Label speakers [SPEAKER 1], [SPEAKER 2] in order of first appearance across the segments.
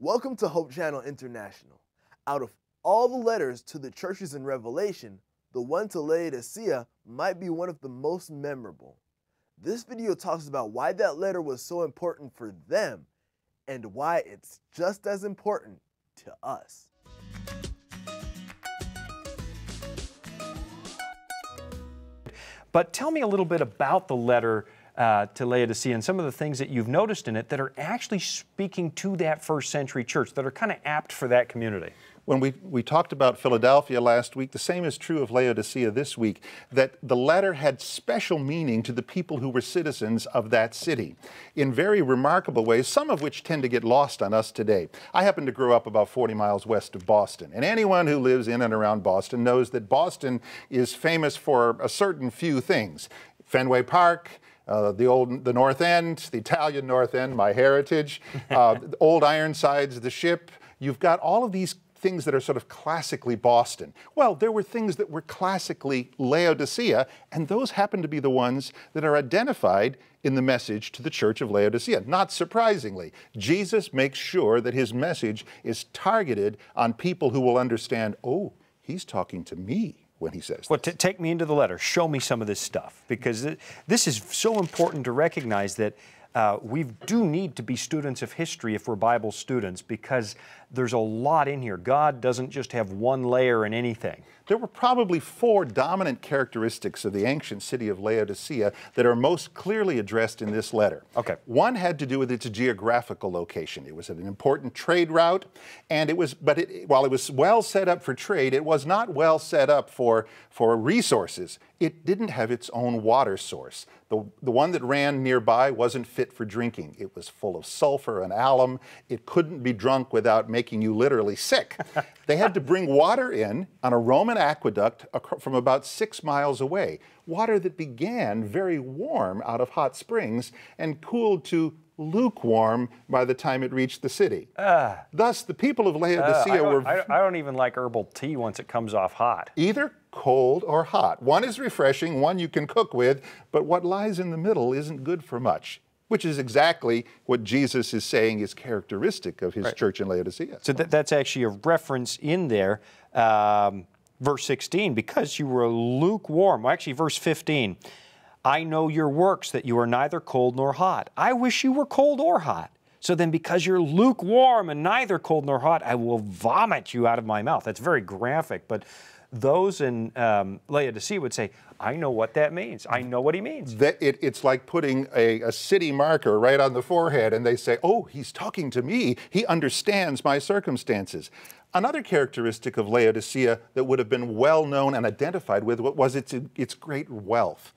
[SPEAKER 1] Welcome to Hope Channel International. Out of all the letters to the churches in Revelation, the one to Laodicea might be one of the most memorable. This video talks about why that letter was so important for them and why it's just as important to us.
[SPEAKER 2] But tell me a little bit about the letter uh, to Laodicea and some of the things that you've noticed in it that are actually speaking to that first century church that are kind of apt for that community. When we, we talked about Philadelphia last week,
[SPEAKER 1] the same is true of Laodicea this week, that the latter had special meaning to the people who were citizens of that city in very remarkable ways, some of which tend to get lost on us today. I happen to grow up about 40 miles west of Boston, and anyone who lives in and around Boston knows that Boston is famous for a certain few things Fenway Park, uh, the old the North End, the Italian North End, my heritage, uh, old Ironsides, the ship. You've got all of these things that are sort of classically Boston. Well, there were things that were classically Laodicea, and those happen to be the ones that are identified in the message to the church of Laodicea. Not surprisingly, Jesus makes sure that his message is targeted on people who will understand, oh, he's talking to
[SPEAKER 2] me when he says. Well, take me into the letter. Show me some of this stuff because th this is so important to recognize that. Uh, we do need to be students of history if we're Bible students because there's a lot in here. God doesn't just have one layer in anything. There
[SPEAKER 1] were probably four dominant characteristics of the ancient city of Laodicea that are most clearly addressed in this letter. Okay. One had to do with its geographical location. It was an important trade route, and it was, but it, while it was well set up for trade, it was not well set up for, for resources. It didn't have its own water source. The, the one that ran nearby wasn't fit for drinking. It was full of sulfur and alum. It couldn't be drunk without making you literally sick. they had to bring water in on a Roman aqueduct from about six miles away. Water that began very warm out of hot springs and cooled to lukewarm by the time it reached the city. Uh, Thus, the people of uh, Laodicea uh, were. I, I
[SPEAKER 2] don't even like herbal tea once it comes off hot.
[SPEAKER 1] Either cold or hot. One is refreshing, one you can cook with, but what lies in the middle isn't good for much which is exactly what Jesus is saying is characteristic of his
[SPEAKER 2] right. church in Laodicea. So that's actually a reference in there. Um, verse 16, because you were lukewarm. Well, actually, verse 15, I know your works, that you are neither cold nor hot. I wish you were cold or hot. So then, because you're lukewarm and neither cold nor hot, I will vomit you out of my mouth. That's very graphic, but those in um, Laodicea would say, I know what that means. I know what he means. That it, it's like
[SPEAKER 1] putting a, a city marker right on the forehead, and they say, Oh, he's talking to me. He understands my circumstances. Another characteristic of Laodicea that would have been well known and identified with was its, its great wealth.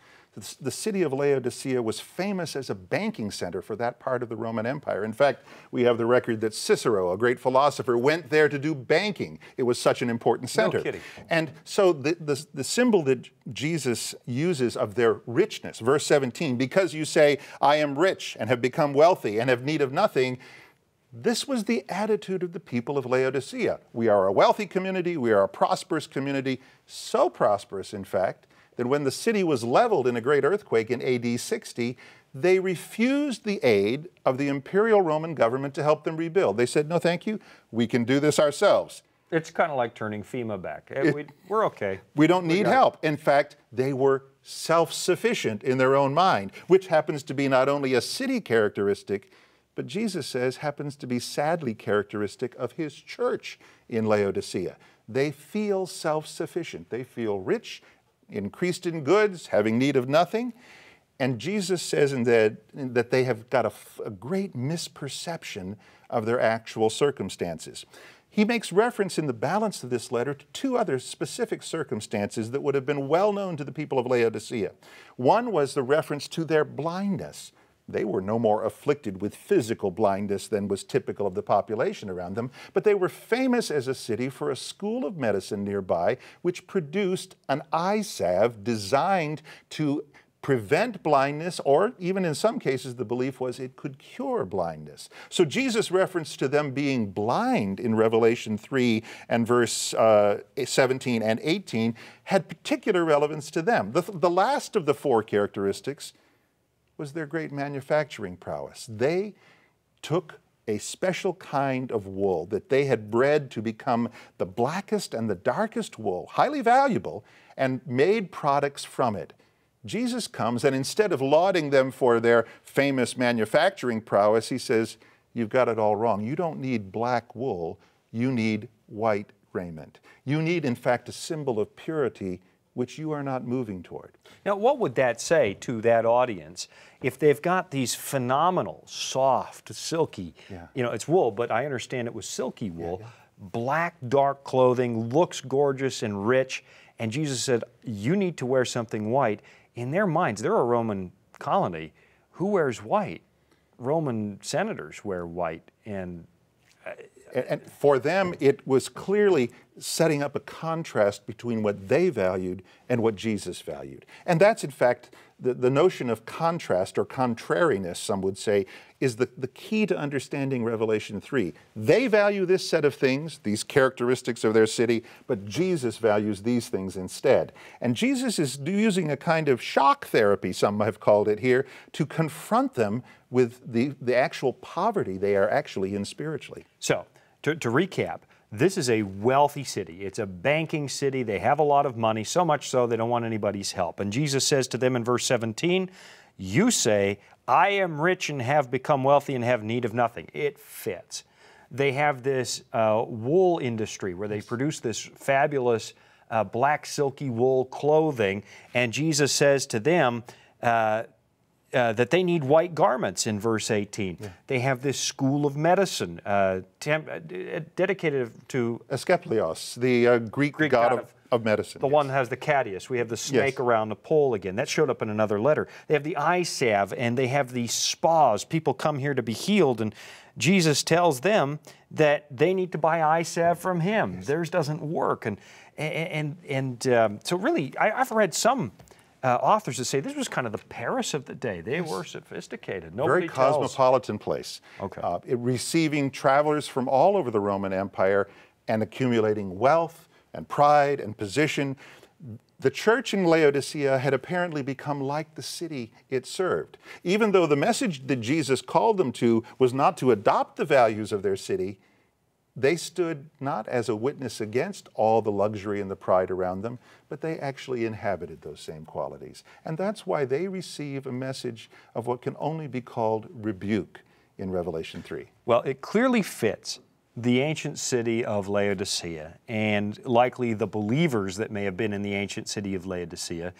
[SPEAKER 1] The city of Laodicea was famous as a banking center for that part of the Roman Empire. In fact, we have the record that Cicero, a great philosopher, went there to do banking. It was such an important center. No kidding. And so the, the, the symbol that Jesus uses of their richness, verse 17, because you say, I am rich and have become wealthy and have need of nothing, this was the attitude of the people of Laodicea. We are a wealthy community, we are a prosperous community, so prosperous, in fact, that when the city was leveled in a great earthquake in AD 60, they refused the aid of the imperial Roman government to help them rebuild. They said, no, thank you, we can do this ourselves. It's kind of like turning FEMA back. Eh, it, we, are okay. We don't need we help. In fact, they were self sufficient in their own mind, which happens to be not only a city characteristic, but Jesus says happens to be sadly characteristic of his church in Laodicea. They feel self sufficient, they feel rich increased in goods, having need of nothing. And Jesus says in that, in that they have got a, a great misperception of their actual circumstances. He makes reference in the balance of this letter to two other specific circumstances that would have been well known to the people of Laodicea. One was the reference to their blindness. They were no more afflicted with physical blindness than was typical of the population around them, but they were famous as a city for a school of medicine nearby which produced an eye salve designed to prevent blindness, or even in some cases, the belief was it could cure blindness. So Jesus' reference to them being blind in Revelation 3 and verse uh, 17 and 18 had particular relevance to them. The, the last of the four characteristics was their great manufacturing prowess. They took a special kind of wool that they had bred to become the blackest and the darkest wool, highly valuable, and made products from it. Jesus comes and instead of lauding them for their famous manufacturing prowess, he says, You've got it all wrong. You don't need black wool, you need white raiment. You need, in fact, a symbol of
[SPEAKER 2] purity which you are not moving toward. Now, what would that say to that audience if they've got these phenomenal, soft, silky, yeah. you know, it's wool, but I understand it was silky wool, yeah, yeah. black, dark clothing, looks gorgeous and rich, and Jesus said, You need to wear something white. In their minds, they're a Roman colony. Who wears white? Roman senators wear white, and
[SPEAKER 1] uh, and, and for them, it was clearly setting up a contrast between what they valued and what Jesus valued. And that's, in fact, the, the notion of contrast or contrariness, some would say, is the, the key to understanding Revelation 3. They value this set of things, these characteristics of their city, but Jesus values these things instead. And Jesus is using a kind of shock therapy, some have called it here,
[SPEAKER 2] to confront them with the, the actual poverty they are actually in spiritually. So, to, to recap, this is a wealthy city. It's a banking city. They have a lot of money, so much so they don't want anybody's help. And Jesus says to them in verse 17, You say, I am rich and have become wealthy and have need of nothing. It fits. They have this uh, wool industry where they produce this fabulous uh, black silky wool clothing. And Jesus says to them, uh, uh, that they need white garments in verse 18. Yeah. They have this school of medicine uh, uh, uh dedicated to Asclepius, the uh, Greek, Greek, god, god of, of, medicine. The yes. one has the cadeus. We have the snake yes. around the pole again. That showed up in another letter. They have the eye salve and they have the spas. People come here to be healed, and Jesus tells them that they need to buy eye salve from him. Yes. Theirs doesn't work, and and and, and um, so really, I, I've read some uh, authors that say this was kind of the Paris of the day. They yes. were sophisticated. Nobody Very tells. cosmopolitan place. Okay. Uh, receiving travelers
[SPEAKER 1] from all over the Roman Empire and accumulating wealth and pride and position. The church in Laodicea had apparently become like the city it served. Even though the message that Jesus called them to was not to adopt the values of their city, they stood not as a witness against all the luxury and the pride around them, but they actually inhabited those same qualities. And that's why they receive a message
[SPEAKER 2] of what can only be called rebuke in Revelation 3. Well, it clearly fits the ancient city of Laodicea and likely the believers that may have been in the ancient city of Laodicea.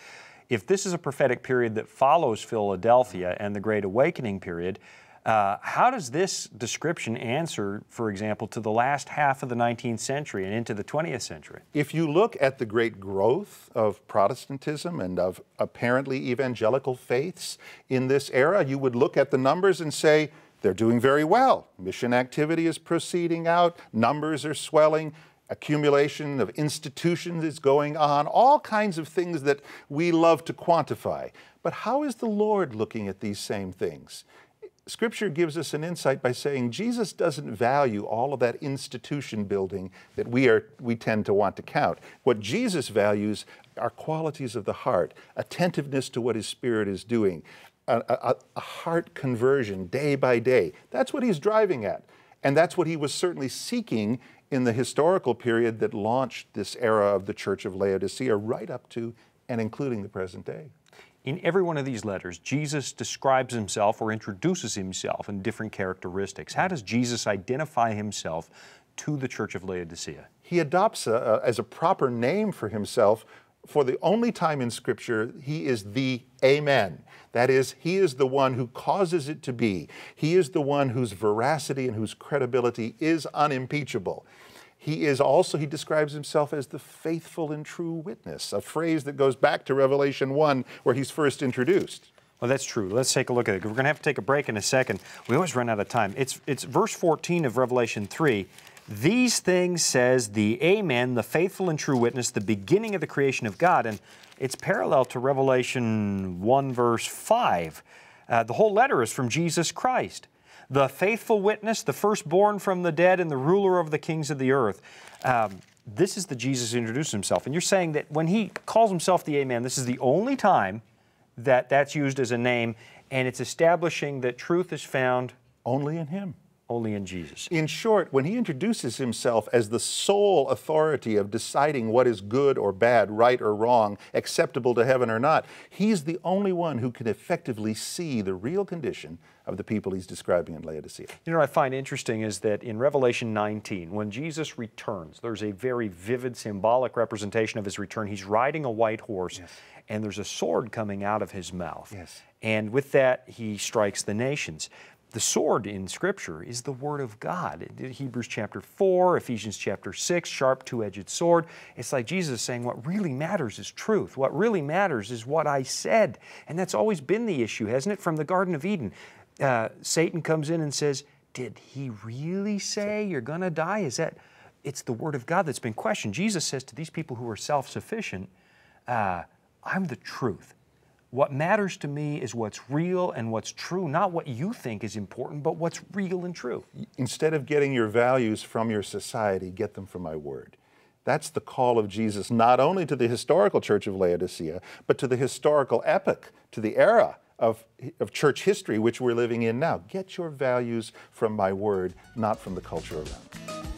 [SPEAKER 2] If this is a prophetic period that follows Philadelphia and the Great Awakening period, uh, how does this description answer, for example, to the last half of the 19th century and into the 20th century?
[SPEAKER 1] If you look at the great growth of Protestantism and of apparently evangelical faiths in this era, you would look at the numbers and say, they're doing very well. Mission activity is proceeding out, numbers are swelling, accumulation of institutions is going on, all kinds of things that we love to quantify. But how is the Lord looking at these same things? Scripture gives us an insight by saying Jesus doesn't value all of that institution building that we, are, we tend to want to count. What Jesus values are qualities of the heart, attentiveness to what His Spirit is doing, a, a, a heart conversion day by day. That's what He's driving at. And that's what He was certainly seeking in the historical period that launched this era of the Church of Laodicea
[SPEAKER 2] right up to and including the present day. In every one of these letters, Jesus describes himself or introduces himself in different characteristics. How does Jesus identify himself to the church of Laodicea?
[SPEAKER 1] He adopts a, a, as a proper name for himself for the only time in Scripture, he is the Amen. That is, he is the one who causes it to be. He is the one whose veracity and whose credibility is unimpeachable. He is also, he describes himself as the faithful and true witness,
[SPEAKER 2] a phrase that goes back to Revelation 1, where he's first introduced. Well, that's true. Let's take a look at it. We're going to have to take a break in a second. We always run out of time. It's, it's verse 14 of Revelation 3. These things says the Amen, the faithful and true witness, the beginning of the creation of God. And it's parallel to Revelation 1, verse 5. Uh, the whole letter is from Jesus Christ the faithful witness, the firstborn from the dead, and the ruler of the kings of the earth. Um, this is the Jesus who introduced himself. And you're saying that when he calls himself the Amen, this is the only time that that's used as a name, and it's establishing that truth is found only in him. Only in Jesus. In short,
[SPEAKER 1] when he introduces himself as the sole authority of deciding what is good or bad, right or wrong, acceptable to heaven or not, he's the only one who can effectively see the real condition of the people he's describing in Laodicea.
[SPEAKER 2] You know what I find interesting is that in Revelation 19, when Jesus returns, there's a very vivid symbolic representation of his return. He's riding a white horse, yes. and there's a sword coming out of his mouth. Yes. And with that, he strikes the nations the sword in Scripture is the Word of God. Hebrews chapter 4, Ephesians chapter 6, sharp two edged sword. It's like Jesus saying, What really matters is truth. What really matters is what I said. And that's always been the issue, hasn't it? From the Garden of Eden, uh, Satan comes in and says, Did he really say you're going to die? Is that. It's the Word of God that's been questioned. Jesus says to these people who are self sufficient, uh, I'm the truth. What matters to me is what's real and what's true, not what you think is important, but what's real and true. Instead of getting your values
[SPEAKER 1] from your society, get them from my word. That's the call of Jesus, not only to the historical church of Laodicea, but to the historical epoch, to the era of, of church history which we're living in now. Get your values from my word, not from the culture around.